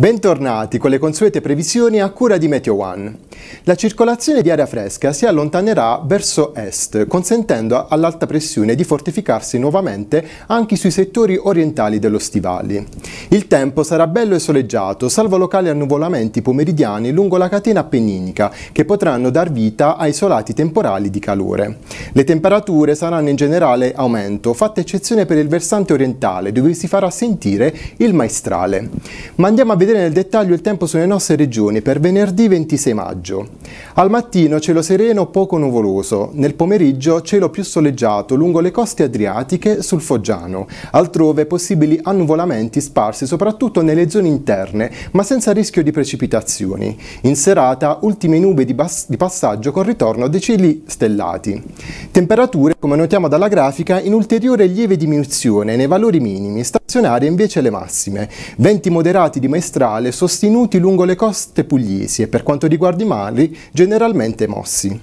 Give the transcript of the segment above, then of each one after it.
Bentornati con le consuete previsioni a cura di Meteo One. La circolazione di aria fresca si allontanerà verso est, consentendo all'alta pressione di fortificarsi nuovamente anche sui settori orientali dello Stivali. Il tempo sarà bello e soleggiato, salvo locali annuvolamenti pomeridiani lungo la catena appenninica, che potranno dar vita a isolati temporali di calore. Le temperature saranno in generale aumento, fatta eccezione per il versante orientale, dove si farà sentire il maestrale. Ma andiamo a vedere nel dettaglio il tempo sulle nostre regioni per venerdì 26 maggio maggio. Al mattino cielo sereno poco nuvoloso, nel pomeriggio cielo più soleggiato lungo le coste adriatiche sul Foggiano, altrove possibili annuvolamenti sparsi soprattutto nelle zone interne, ma senza rischio di precipitazioni. In serata ultime nube di, di passaggio con ritorno dei cieli stellati. Temperature, come notiamo dalla grafica, in ulteriore lieve diminuzione nei valori minimi, stazionarie invece le massime. Venti moderati di maestrale sostenuti lungo le coste pugliesi e per quanto riguarda i animali generalmente mossi.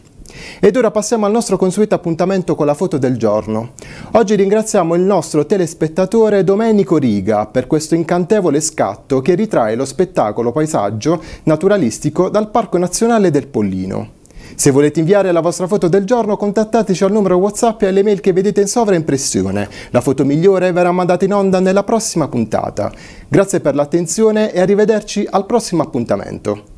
Ed ora passiamo al nostro consueto appuntamento con la foto del giorno. Oggi ringraziamo il nostro telespettatore Domenico Riga per questo incantevole scatto che ritrae lo spettacolo paesaggio naturalistico dal Parco Nazionale del Pollino. Se volete inviare la vostra foto del giorno contattateci al numero Whatsapp e alle mail che vedete in sovraimpressione. La foto migliore verrà mandata in onda nella prossima puntata. Grazie per l'attenzione e arrivederci al prossimo appuntamento.